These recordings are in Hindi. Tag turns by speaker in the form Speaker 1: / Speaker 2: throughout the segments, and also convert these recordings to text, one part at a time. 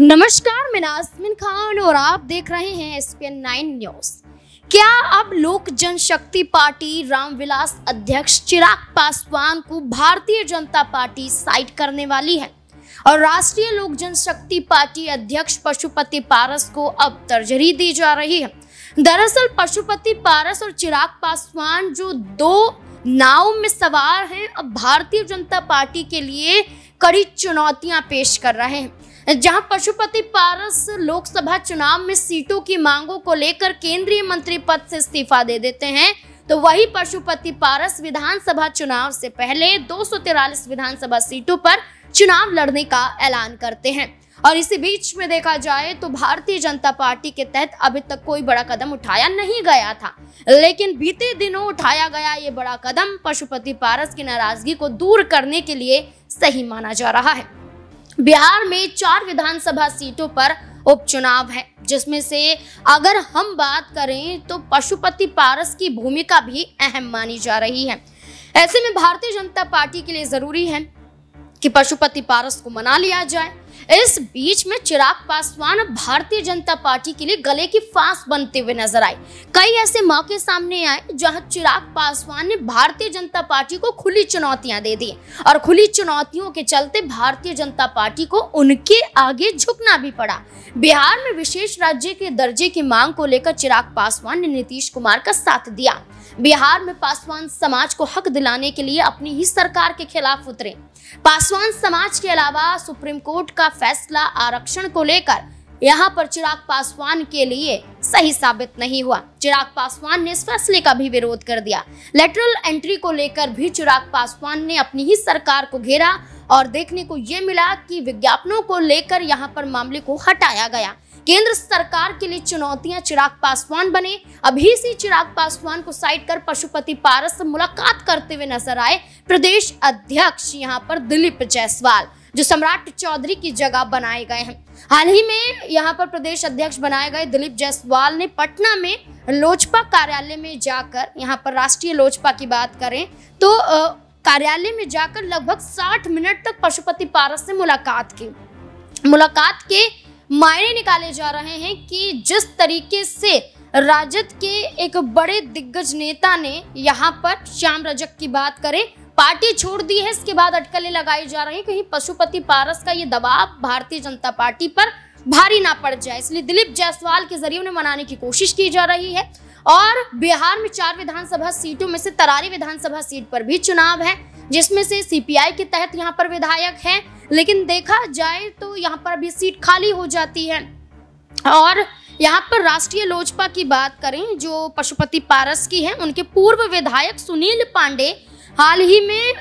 Speaker 1: नमस्कार मैं नाजमिन खान और आप देख रहे हैं एस पी नाइन न्यूज क्या अब लोक जनशक्ति पार्टी रामविलास अध्यक्ष चिराग पासवान को भारतीय जनता पार्टी साइड करने वाली है और राष्ट्रीय लोक जनशक्ति पार्टी अध्यक्ष पशुपति पारस को अब तर्जरी दी जा रही है दरअसल पशुपति पारस और चिराग पासवान जो दो नाव में सवार हैं अब भारतीय जनता पार्टी के लिए कड़ी चुनौतियां पेश कर रहे हैं जहां पशुपति पारस लोकसभा चुनाव में सीटों की मांगों को लेकर केंद्रीय मंत्री पद से इस्तीफा दे देते हैं तो वही पशुपति पारस विधानसभा चुनाव से पहले दो विधानसभा सीटों पर चुनाव लड़ने का ऐलान करते हैं और इसी बीच में देखा जाए तो भारतीय जनता पार्टी के तहत अभी तक कोई बड़ा कदम उठाया नहीं गया था लेकिन बीते दिनों उठाया गया ये बड़ा कदम पशुपति पारस की नाराजगी को दूर करने के लिए सही माना जा रहा है बिहार में चार विधानसभा सीटों पर उपचुनाव है जिसमें से अगर हम बात करें तो पशुपति पारस की भूमिका भी अहम मानी जा रही है ऐसे में भारतीय जनता पार्टी के लिए जरूरी है कि पशुपति पारस को मना लिया जाए इस बीच में चिराग पासवान भारतीय जनता पार्टी के लिए गले की फांस बनते हुए नजर आए कई ऐसे मौके सामने आए जहां चिराग पासवान ने भारतीय जनता पार्टी को खुली चुनौतियां दे दी और खुली चुनौतियों के चलते भारतीय जनता पार्टी को उनके आगे झुकना भी पड़ा बिहार में विशेष राज्य के दर्जे की मांग को लेकर चिराग पासवान ने नीतीश कुमार का साथ दिया बिहार में पासवान समाज को हक दिलाने के लिए अपनी ही सरकार के खिलाफ उतरे पासवान समाज के अलावा सुप्रीम कोर्ट का फैसला आरक्षण को लेकर यहाँ पर चिराग पासवान के लिए सही साबित नहीं हुआ चिराग पासवान ने इस फैसले का भी विरोध कर दिया लेटरल एंट्री को लेकर भी चिराग पासवान ने अपनी ही सरकार को घेरा और देखने को ये मिला कि विज्ञापनों को लेकर यहाँ पर मामले को हटाया गया केंद्र सरकार के लिए चुनौतियां चिराग पासवान बने अभी से चिराग पासवान को साइड कर पशुपति पारस से मुलाकात करते हुए नजर आए प्रदेश अध्यक्ष यहाँ पर दिलीप जायसवाल जो सम्राट चौधरी की जगह बनाए गए हैं हाल ही में यहाँ पर प्रदेश अध्यक्ष बनाए गए दिलीप जायसवाल ने पटना में लोजपा कार्यालय में जाकर यहाँ पर राष्ट्रीय लोजपा की बात करें तो कार्यालय में जाकर लगभग 60 मिनट तक पशुपति पारस से मुलाकात की मुलाकात के मायने निकाले जा रहे हैं कि जिस तरीके से राजद के एक बड़े दिग्गज नेता ने यहाँ पर श्याम रजक की बात करें पार्टी छोड़ दी है इसके बाद अटकलें लगाई जा रही हैं कहीं पशुपति पारस का ये दबाव भारतीय जनता पार्टी पर भारी ना पड़ जाए इसलिए दिलीप जायसवाल के जरिए उन्हें मनाने की कोशिश की जा रही है और बिहार में चार विधानसभा सीटों में से तरारी विधानसभा सीट पर भी चुनाव है जिसमें से सीपीआई के तहत यहाँ पर विधायक हैं लेकिन देखा जाए तो यहाँ पर भी सीट खाली हो जाती है और यहाँ पर राष्ट्रीय लोजपा की बात करें जो पशुपति पारस की है उनके पूर्व विधायक सुनील पांडे हाल ही में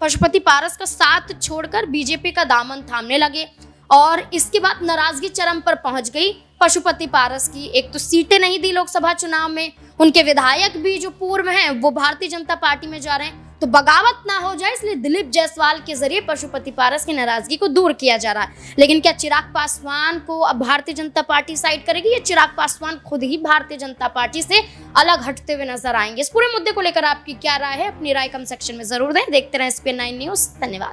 Speaker 1: पशुपति पारस का साथ छोड़कर बीजेपी का दामन थामने लगे और इसके बाद नाराजगी चरम पर पहुंच गई पशुपति पारस की एक तो सीटें नहीं दी लोकसभा चुनाव में उनके विधायक भी जो पूर्व हैं वो भारतीय जनता पार्टी में जा रहे हैं तो बगावत ना हो जाए इसलिए दिलीप जायसवाल के जरिए पशुपति पारस की नाराजगी को दूर किया जा रहा है लेकिन क्या चिराग पासवान को अब भारतीय जनता पार्टी साइड करेगी या चिराग पासवान खुद ही भारतीय जनता पार्टी से अलग हटते हुए नजर आएंगे इस पूरे मुद्दे को लेकर आपकी क्या राय है अपनी राय कम सेक्शन में जरूर दें देखते रहें स्पेन नाइन न्यूज धन्यवाद